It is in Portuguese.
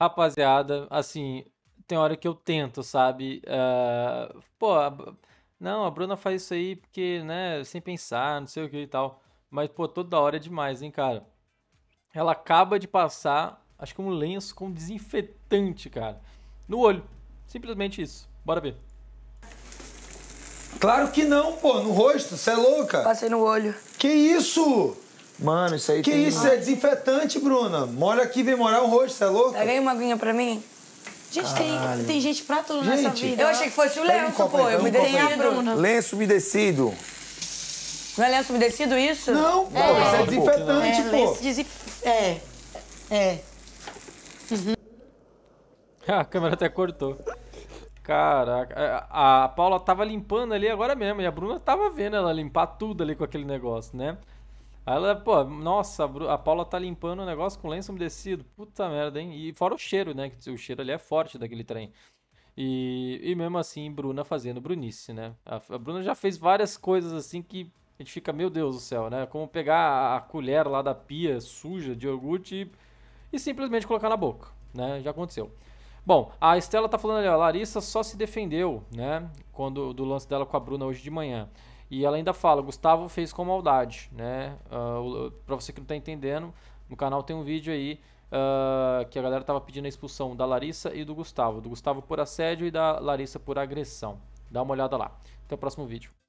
rapaziada, assim, tem hora que eu tento, sabe? Uh, pô, não, a Bruna faz isso aí porque, né, sem pensar, não sei o que e tal. Mas, pô, toda hora é demais, hein, cara? Ela acaba de passar, acho que um lenço com desinfetante, cara, no olho. Simplesmente isso. Bora ver. Claro que não, pô, no rosto, você é louca. Passei no olho. Que isso? Mano, isso aí Que tem... isso, é desinfetante, Bruna. Mora aqui, vem morar o rosto, você é louco? Peguei tá uma aguinha pra mim. Gente, tem, tem gente pra tudo gente, nessa vida. Eu achei que fosse o lenço, pô. Eu me dei a Bruna. Lenço umedecido. Não é lenço umedecido isso? Não, pô, é. isso é né? desinfetante, é, pô. Lenço desinf... É, é. Uhum. a câmera até cortou. Caraca, é, a Paula tava limpando ali agora mesmo, e a Bruna tava vendo ela limpar tudo ali com aquele negócio, né? Aí ela, pô, nossa, a Paula tá limpando o negócio com lenço umedecido. Puta merda, hein? E fora o cheiro, né? Que o cheiro ali é forte daquele trem. E, e mesmo assim, Bruna fazendo Brunice, né? A, a, Bruna já fez várias coisas assim que a gente fica, meu Deus do céu, né? Como pegar a, a colher lá da pia suja de iogurte e, e simplesmente colocar na boca, né? Já aconteceu. Bom, a Estela tá falando ali, ó, Larissa só se defendeu, né? Quando do lance dela com a Bruna hoje de manhã. E ela ainda fala, Gustavo fez com maldade, né? Uh, ah, para você que não tá entendendo, no canal tem um vídeo aí uh, que a galera tava pedindo a expulsão da Larissa e do Gustavo. Do Gustavo por assédio e da Larissa por agressão. Dá uma olhada lá. Até o próximo vídeo.